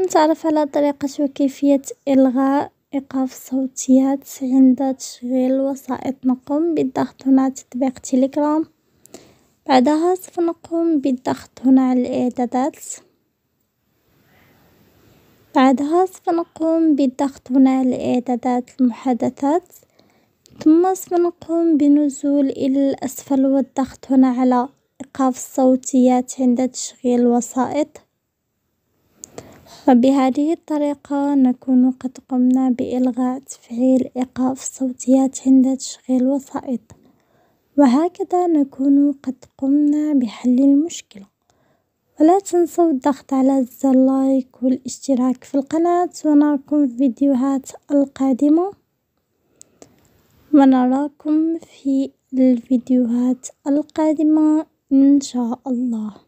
نتعرف على طريقة وكيفية الغاء ايقاف الصوتيات عند تشغيل وسائط، نقوم بالضغط هنا على تطبيق تيليجرام، بعدها سوف نقوم بالضغط هنا على الاعدادات، بعدها سوف نقوم بالضغط هنا على الاعدادات المحادثات، ثم سوف نقوم بنزول الى الاسفل والضغط هنا على ايقاف الصوتيات عند تشغيل الوسائط. وبهذه الطريقة نكون قد قمنا بإلغاء تفعيل إيقاف الصوتيات عند تشغيل الوسائط، وهكذا نكون قد قمنا بحل المشكلة، ولا تنسوا الضغط على زر اللايك والاشتراك في القناة ونراكم في الفيديوهات القادمة، ونراكم في الفيديوهات القادمة إن شاء الله.